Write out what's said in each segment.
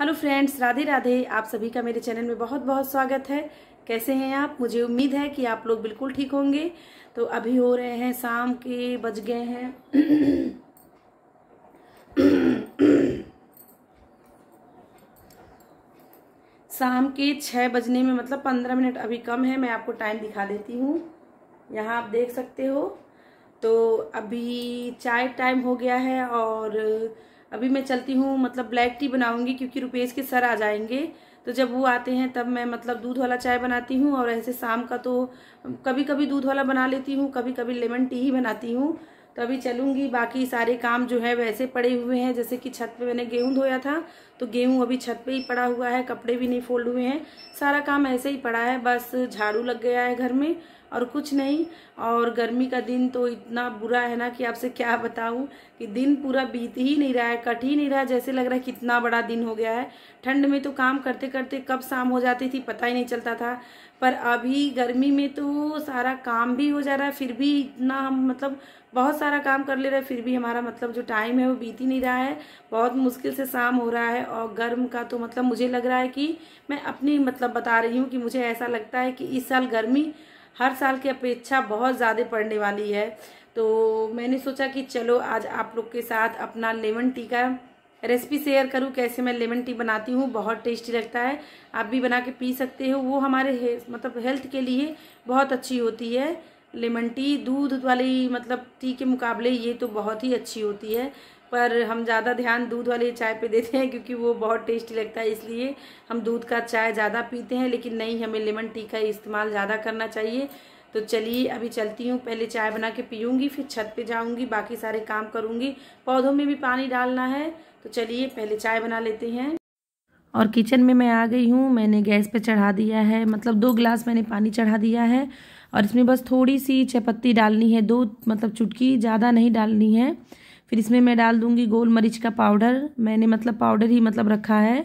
hello friends Radhe Radhe आप सभी का मेरे चैनल में बहुत बहुत स्वागत है कैसे हैं आप मुझे उम्मीद है कि आप लोग बिल्कुल ठीक होंगे तो अभी हो रहे हैं शाम के बज गए हैं शाम के छः बजने में मतलब पंद्रह मिनट अभी कम है मैं आपको टाइम दिखा देती हूँ यहाँ आप देख सकते हो तो अभी चाय टाइम हो गया है और अभी मैं चलती हूँ मतलब ब्लैक टी बनाऊँगी क्योंकि रुपेश के सर आ जाएंगे तो जब वो आते हैं तब मैं मतलब दूध वाला चाय बनाती हूँ और ऐसे शाम का तो कभी कभी दूध वाला बना लेती हूँ कभी कभी लेमन टी ही बनाती हूँ तो अभी चलूँगी बाकी सारे काम जो है वैसे पड़े हुए हैं जैसे कि छत पे मैंने गेहूं धोया था तो गेहूं अभी छत पे ही पड़ा हुआ है कपड़े भी नहीं फोल्ड हुए हैं सारा काम ऐसे ही पड़ा है बस झाड़ू लग गया है घर में और कुछ नहीं और गर्मी का दिन तो इतना बुरा है ना कि आपसे क्या बताऊं कि दिन पूरा बीत ही नहीं रहा है कट ही नहीं रहा जैसे लग रहा है कितना बड़ा दिन हो गया है ठंड में तो काम करते करते कब शाम हो जाती थी पता ही नहीं चलता था पर अभी गर्मी में तो सारा काम भी हो जा रहा है फिर भी इतना हम मतलब बहुत सारा काम कर ले रहे हैं फिर भी हमारा मतलब जो टाइम है वो बीत ही नहीं रहा है बहुत मुश्किल से शाम हो रहा है और गर्म का तो मतलब मुझे लग रहा है कि मैं अपनी मतलब बता रही हूँ कि मुझे ऐसा लगता है कि इस साल गर्मी हर साल की अपेक्षा बहुत ज़्यादा पड़ने वाली है तो मैंने सोचा कि चलो आज आप लोग के साथ अपना लेमन टी का रेसिपी शेयर करूं कैसे मैं लेमन टी बनाती हूँ बहुत टेस्टी लगता है आप भी बना के पी सकते हो वो हमारे हे, मतलब हेल्थ के लिए बहुत अच्छी होती है लेमन टी दूध वाली मतलब टी के मुकाबले ये तो बहुत ही अच्छी होती है पर हम ज़्यादा ध्यान दूध वाली चाय पे देते हैं क्योंकि वो बहुत टेस्टी लगता है इसलिए हम दूध का चाय ज़्यादा पीते हैं लेकिन नहीं हमें लेमन टी का इस्तेमाल ज़्यादा करना चाहिए तो चलिए अभी चलती हूँ पहले चाय बना के पीऊँगी फिर छत पे जाऊँगी बाकी सारे काम करूँगी पौधों में भी पानी डालना है तो चलिए पहले चाय बना लेते हैं और किचन में मैं आ गई हूँ मैंने गैस पे चढ़ा दिया है मतलब दो गिलास मैंने पानी चढ़ा दिया है और इसमें बस थोड़ी सी चायपत्ती डालनी है दो मतलब चुटकी ज़्यादा नहीं डालनी है फिर इसमें मैं डाल दूंगी गोल मरीच का पाउडर मैंने मतलब पाउडर ही मतलब रखा है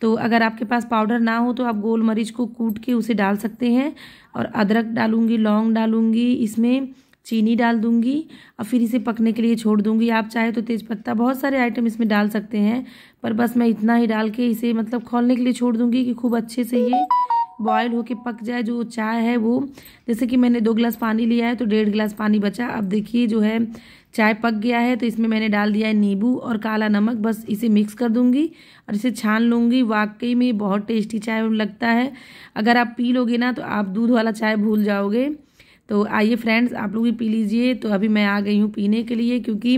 तो अगर आपके पास पाउडर ना हो तो आप गोल मरीच को कूट के उसे डाल सकते हैं और अदरक डालूँगी लौंग डालूंगी इसमें चीनी डाल दूंगी और फिर इसे पकने के लिए छोड़ दूंगी आप चाहे तो तेज़पत्ता बहुत सारे आइटम इसमें डाल सकते हैं पर बस मैं इतना ही डाल के इसे मतलब खोलने के लिए छोड़ दूंगी कि खूब अच्छे से ये बॉयल होके पक जाए जो चाय है वो जैसे कि मैंने दो गिलास पानी लिया है तो डेढ़ गिलास पानी बचा अब देखिए जो है चाय पक गया है तो इसमें मैंने डाल दिया है नींबू और काला नमक बस इसे मिक्स कर दूंगी और इसे छान लूँगी वाकई में बहुत टेस्टी चाय लगता है अगर आप पी लोगे ना तो आप दूध वाला चाय भूल जाओगे तो आइए फ्रेंड्स आप लोग भी पी लीजिए तो अभी मैं आ गई हूँ पीने के लिए क्योंकि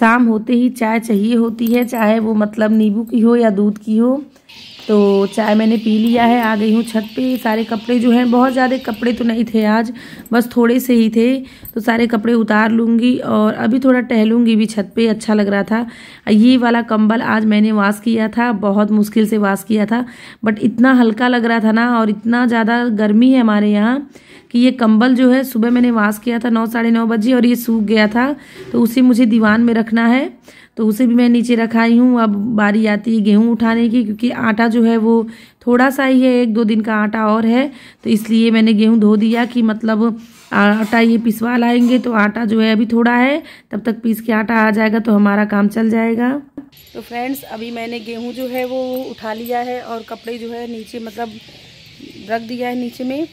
शाम होते ही चाय चाहिए होती है चाहे वो मतलब नींबू की हो या दूध की हो तो चाय मैंने पी लिया है आ गई हूँ छत पे सारे कपड़े जो हैं बहुत ज़्यादा कपड़े तो नहीं थे आज बस थोड़े से ही थे तो सारे कपड़े उतार लूँगी और अभी थोड़ा टहलूँगी भी छत पे अच्छा लग रहा था ये वाला कंबल आज मैंने वाश किया था बहुत मुश्किल से वाश किया था बट इतना हल्का लग रहा था ना और इतना ज़्यादा गर्मी है हमारे यहाँ कि ये कंबल जो है सुबह मैंने वाश किया था नौ साढ़े नौ बजे और ये सूख गया था तो उसे मुझे दीवान में रखना है तो उसे भी मैं नीचे रखाई हूँ अब बारी आती है गेहूँ उठाने की क्योंकि आटा जो है वो थोड़ा सा ही है एक दो दिन का आटा और है तो इसलिए मैंने गेहूँ धो दिया कि मतलब आटा ये पिसवा लाएंगे तो आटा जो है अभी थोड़ा है तब तक पीस के आटा आ जाएगा तो हमारा काम चल जाएगा तो फ्रेंड्स अभी मैंने गेहूँ जो है वो उठा लिया है और कपड़े जो है नीचे मतलब रख दिया है नीचे में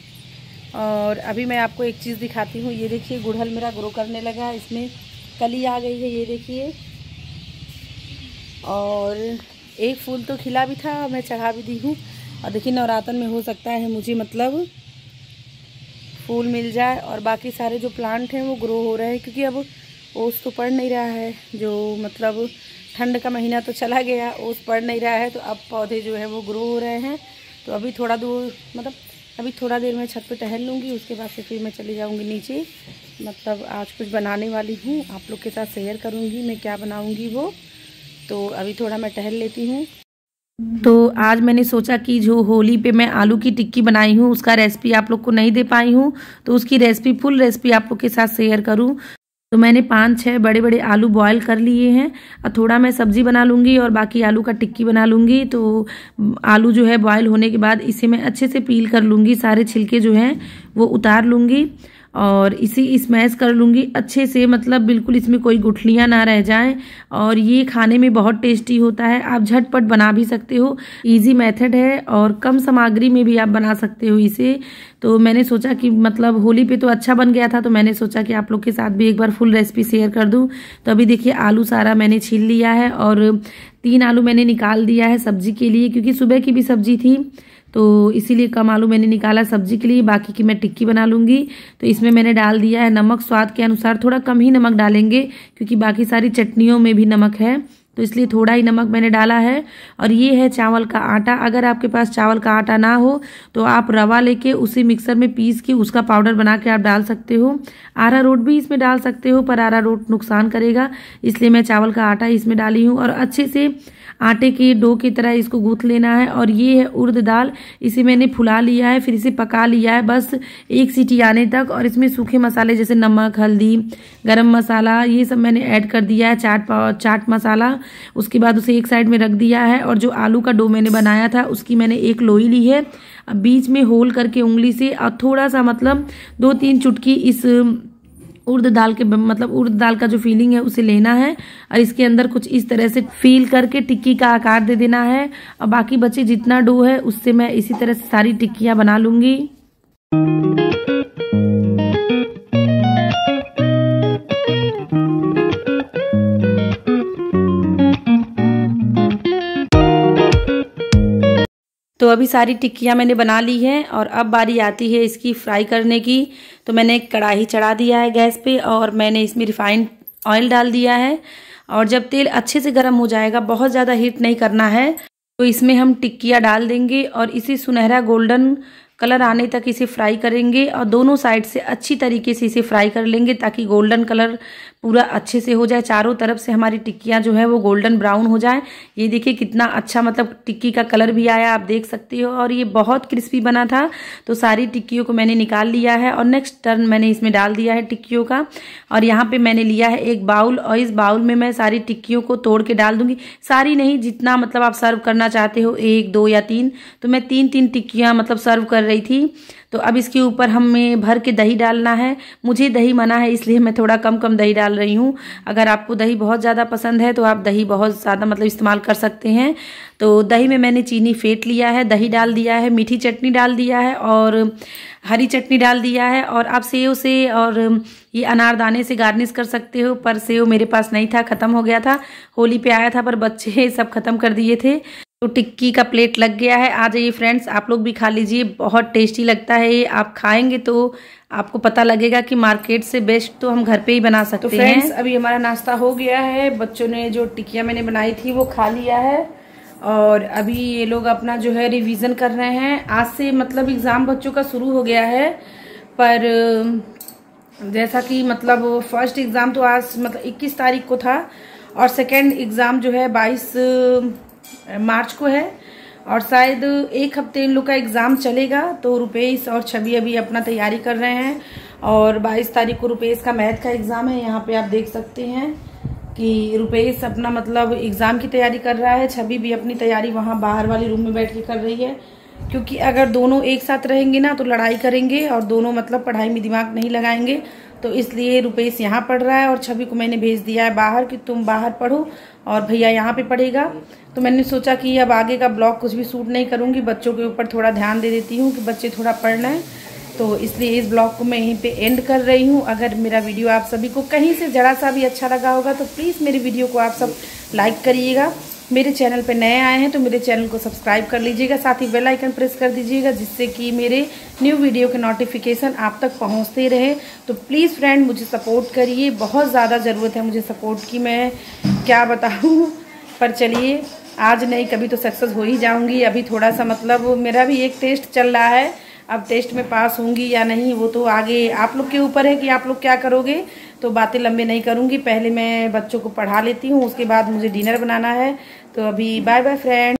और अभी मैं आपको एक चीज़ दिखाती हूँ ये देखिए गुड़हल मेरा ग्रो करने लगा इसमें कली आ गई है ये देखिए और एक फूल तो खिला भी था मैं चढ़ा भी दी हूँ और देखिए नवरात्र में हो सकता है मुझे मतलब फूल मिल जाए और बाकी सारे जो प्लांट हैं वो ग्रो हो रहे हैं क्योंकि अब ओस तो पड़ नहीं रहा है जो मतलब ठंड का महीना तो चला गया ओस पड़ नहीं रहा है तो अब पौधे जो है वो ग्रो हो रहे हैं तो अभी थोड़ा दूर मतलब अभी थोड़ा देर मैं छत पे टहल लूँगी उसके बाद से फिर मैं चली जाऊँगी नीचे मतलब आज कुछ बनाने वाली हूँ आप लोग के साथ शेयर करूँगी मैं क्या बनाऊँगी वो तो अभी थोड़ा मैं टहल लेती हूँ तो आज मैंने सोचा कि जो होली पे मैं आलू की टिक्की बनाई हूँ उसका रेसिपी आप लोग को नहीं दे पाई हूँ तो उसकी रेसिपी फुल रेसिपी आप लोग के साथ शेयर करूँ तो मैंने पाँच छः बड़े बड़े आलू बॉयल कर लिए हैं और थोड़ा मैं सब्ज़ी बना लूँगी और बाकी आलू का टिक्की बना लूँगी तो आलू जो है बॉयल होने के बाद इसे मैं अच्छे से पील कर लूँगी सारे छिलके जो हैं वो उतार लूँगी और इसे स्मैश कर लूँगी अच्छे से मतलब बिल्कुल इसमें कोई गुठलियाँ ना रह जाएं और ये खाने में बहुत टेस्टी होता है आप झटपट बना भी सकते हो इजी मेथड है और कम सामग्री में भी आप बना सकते हो इसे तो मैंने सोचा कि मतलब होली पे तो अच्छा बन गया था तो मैंने सोचा कि आप लोग के साथ भी एक बार फुल रेसिपी शेयर कर दूँ तो अभी देखिए आलू सारा मैंने छील लिया है और तीन आलू मैंने निकाल दिया है सब्जी के लिए क्योंकि सुबह की भी सब्जी थी तो इसीलिए कम आलू मैंने निकाला सब्जी के लिए बाकी की मैं टिक्की बना लूँगी तो इसमें मैंने डाल दिया है नमक स्वाद के अनुसार थोड़ा कम ही नमक डालेंगे क्योंकि बाकी सारी चटनियों में भी नमक है तो इसलिए थोड़ा ही नमक मैंने डाला है और ये है चावल का आटा अगर आपके पास चावल का आटा ना हो तो आप रवा लेके उसे मिक्सर में पीस के उसका पाउडर बना के आप डाल सकते हो आरा रोट भी इसमें डाल सकते हो पर आरा रोट नुकसान करेगा इसलिए मैं चावल का आटा इसमें डाली हूँ और अच्छे से आटे की डो की तरह इसको गूँथ लेना है और ये है उर्द दाल इसे मैंने फुला लिया है फिर इसे पका लिया है बस एक सीटी आने तक और इसमें सूखे मसाले जैसे नमक हल्दी गरम मसाला ये सब मैंने ऐड कर दिया है चाट चाट मसाला उसके बाद उसे एक साइड में रख दिया है और जो आलू का डो मैंने बनाया था उसकी मैंने एक लोई ली है बीच में होल करके उंगली से और थोड़ा सा मतलब दो तीन चुटकी इस उर्द दाल के मतलब उर्द दाल का जो फीलिंग है उसे लेना है और इसके अंदर कुछ इस तरह से फील करके टिक्की का आकार दे देना है और बाकी बचे जितना डो है उससे मैं इसी तरह से सारी टिक्कियाँ बना लूँगी अभी सारी टिक्कियाँ मैंने बना ली हैं और अब बारी आती है इसकी फ्राई करने की तो मैंने कढ़ाई चढ़ा दिया है गैस पे और मैंने इसमें रिफाइंड ऑयल डाल दिया है और जब तेल अच्छे से गर्म हो जाएगा बहुत ज़्यादा हीट नहीं करना है तो इसमें हम टिक्कियाँ डाल देंगे और इसे सुनहरा गोल्डन कलर आने तक इसे फ्राई करेंगे और दोनों साइड से अच्छी तरीके से इसे फ्राई कर लेंगे ताकि गोल्डन कलर पूरा अच्छे से हो जाए चारों तरफ से हमारी टिक्कियाँ जो है वो गोल्डन ब्राउन हो जाए ये देखिए कितना अच्छा मतलब टिक्की का कलर भी आया आप देख सकते हो और ये बहुत क्रिस्पी बना था तो सारी टिक्कियों को मैंने निकाल लिया है और नेक्स्ट टर्न मैंने इसमें डाल दिया है टिक्कियों का और यहाँ पे मैंने लिया है एक बाउल और इस बाउल में मैं सारी टिक्कियों को तोड़ के डाल दूंगी सारी नहीं जितना मतलब आप सर्व करना चाहते हो एक दो या तीन तो मैं तीन तीन टिक्कियाँ मतलब सर्व कर रही थी तो अब इसके ऊपर हमें भर के दही डालना है मुझे दही मना है इसलिए मैं थोड़ा कम कम दही डाल रही हूँ अगर आपको दही बहुत ज़्यादा पसंद है तो आप दही बहुत ज़्यादा मतलब इस्तेमाल कर सकते हैं तो दही में मैंने चीनी फेंट लिया है दही डाल दिया है मीठी चटनी डाल दिया है और हरी चटनी डाल दिया है और आप सेव से और ये अनारदाने से गार्निश कर सकते हो पर सेव मेरे पास नहीं था ख़त्म हो गया था होली पे आया था पर बच्चे सब ख़त्म कर दिए थे तो टिक्की का प्लेट लग गया है आ जाइए फ्रेंड्स आप लोग भी खा लीजिए बहुत टेस्टी लगता है ये आप खाएंगे तो आपको पता लगेगा कि मार्केट से बेस्ट तो हम घर पे ही बना तो सकते तो हैं अभी हमारा नाश्ता हो गया है बच्चों ने जो टिक्किया मैंने बनाई थी वो खा लिया है और अभी ये लोग अपना जो है रिविज़न कर रहे हैं आज से मतलब एग्ज़ाम बच्चों का शुरू हो गया है पर जैसा कि मतलब फर्स्ट एग्ज़ाम तो आज मतलब इक्कीस तारीख को था और सेकेंड एग्ज़ाम जो है बाईस मार्च को है और शायद एक हफ्ते इन लोग का एग्ज़ाम चलेगा तो रुपेश और छवि अभी अपना तैयारी कर रहे हैं और 22 तारीख को रुपेश का मैथ का एग्ज़ाम है यहाँ पे आप देख सकते हैं कि रुपेश अपना मतलब एग्ज़ाम की तैयारी कर रहा है छवि भी अपनी तैयारी वहाँ बाहर वाले रूम में बैठ के कर रही है क्योंकि अगर दोनों एक साथ रहेंगे ना तो लड़ाई करेंगे और दोनों मतलब पढ़ाई में दिमाग नहीं लगाएंगे तो इसलिए रुपेश यहाँ पढ़ रहा है और छवि को मैंने भेज दिया है बाहर कि तुम बाहर पढ़ो और भैया यहाँ पे पढ़ेगा तो मैंने सोचा कि अब आगे का ब्लॉग कुछ भी सूट नहीं करूँगी बच्चों के ऊपर थोड़ा ध्यान दे देती हूँ कि बच्चे थोड़ा पढ़ना है तो इसलिए इस ब्लॉग को मैं यहीं पर एंड कर रही हूँ अगर मेरा वीडियो आप सभी को कहीं से ज़रा सा भी अच्छा लगा होगा तो प्लीज़ मेरी वीडियो को आप सब लाइक करिएगा मेरे चैनल पर नए आए हैं तो मेरे चैनल को सब्सक्राइब कर लीजिएगा साथ ही बेल आइकन प्रेस कर दीजिएगा जिससे कि मेरे न्यू वीडियो के नोटिफिकेशन आप तक पहुंचते रहे तो प्लीज़ फ्रेंड मुझे सपोर्ट करिए बहुत ज़्यादा ज़रूरत है मुझे सपोर्ट की मैं क्या बताऊँ पर चलिए आज नहीं कभी तो सक्सेस हो ही जाऊँगी अभी थोड़ा सा मतलब मेरा भी एक टेस्ट चल रहा है अब टेस्ट में पास होंगी या नहीं वो तो आगे आप लोग के ऊपर है कि आप लोग क्या करोगे तो बातें लंबे नहीं करूँगी पहले मैं बच्चों को पढ़ा लेती हूँ उसके बाद मुझे डिनर बनाना है तो अभी बाय बाय फ्रेंड